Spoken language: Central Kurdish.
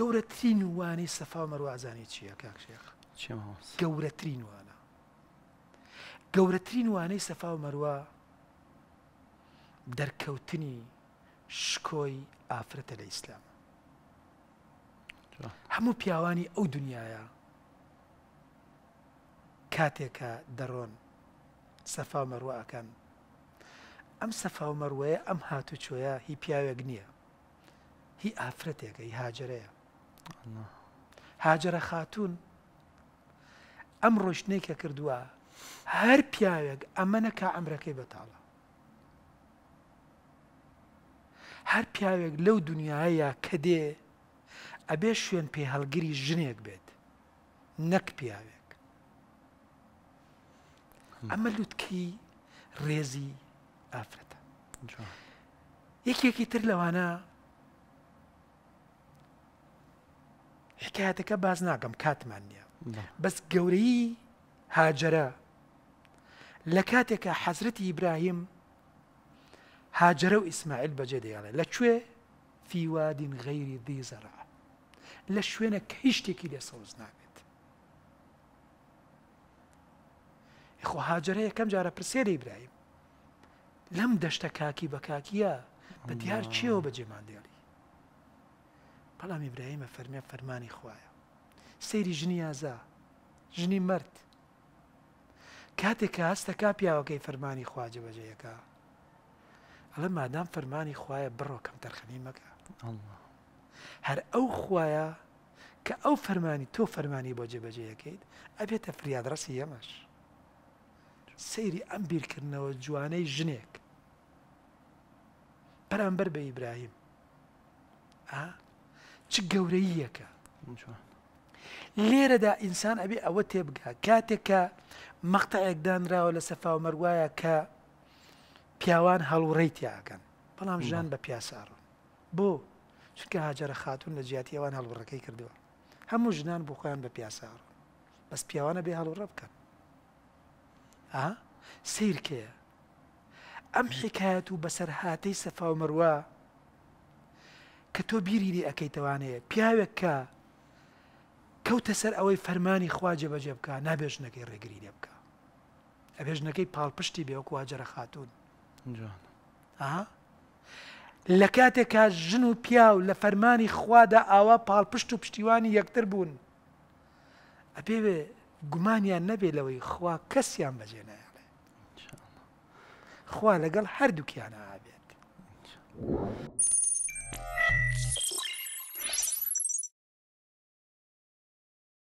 گەورەترین وانەی سەفا مەروازانی چییە کاکشێخ گەورەترین وانە گەورەترین وانەی سەفا و مەروە دەرکەوتنی شکۆی ئافرەتە لە ئیسلام هەموو پیاوانی ئەو دنیاە کاتێکە دەڕۆن سەفا مەروەکان ئەم سەفا و مەروەیە ئەم هاتوچۆیە هی پیاوێک نییە هی ئافرەتێکە هی هاجرەیە هاجرە خاتون ئەم ڕۆشتنێکە کردووە هەر پیاوێک ئەمەەکە ئەمرەکەی بەتاڵە هەر پیاوێک لەو دنیاەیە کە دێ ئەبێ شوێن پێ هەلگری ژنێک بێت نەک پیاوێک ئەمە لوتکی ڕێزی ئافرەتە یەکێکی تر لەوانە حکایەتەکە باز ناکەم کاتمان نییە بەس گەورەی هاجرە لە کاتێکە حەزرەتی ئیبراهیم هاجرە و ئیسماعیل بەجێ دەیاڵێ لەکوێ فیوادین غەیری دی زەرە لە شوێنە کە هیچ شتێکی لێ سەوز نابێت خۆ هاجرە یەکەم جارە پرسێری ئیبراهیم لەم دەشتە کاکی بە کاکیە بە دیار چیەوە بەجێمان دێڵی بەڵام ئیبراهیمە فەرمیە فەرمانی خویە سەیری ژنی یازا ژنی مرد کاتێک کە هەستە کا پیاوەکەی فەرمانی خواجە بەجەیەکە ئەلە مادام فەرمانی خویە بڕۆ کەم تەرخەنی مەکە هەر ئەو خویە کە ئەو فەرمانی تۆ فەرمانی بۆ جێبەجەیەکەیت ئەبێتە فریادڕسی ئەمەش سەیری ئەم بیرکردنەوە جوانەی ژنێک پەرامبەر بە ئیبراهیم ئا چ گەورەیەکە لێرەدا ئینسان ئەبێ ئەوە تێبگا کاتێک کە مەقتەیەکدانراوە لە سەفا و مەرگایە کە پیاوان هەڵوڕێی تیاکەن بەڵام ژان بە پیاساڕون بۆ چکە هاجارە خاتون لە جیاتی ئەوان هەڵوڕەکەی کردووە هەموو ژنان بۆ خۆیان بە پیاساڕون بەس پیاوانە بێ هەڵوڕە بکەن سیرکەیە ئەم حکایەت و بەسەر هااتەی سەفا و مەروە کە تۆ بیری ئەەکەیتەوانەیە پیاوێک کە کەوتە سەر ئەوەی فەرمانی خواجە بەجێ بکە نابێژنەکەی ڕێگری لێ بکە ئەبێژنەکەی پاڵپشتی بێوەک واجرە خاتون لە کاتێک کا ژن و پیاو لە فەرمانی خوادا ئاوا پاڵپشت و پشتیوانی یەکتر بوون ئەپێوێ گومانیان نەبێ لەوەی خوا کەسیان بەجێنایڵێ خوا لەگەڵ هەردووکیانە ئابێت.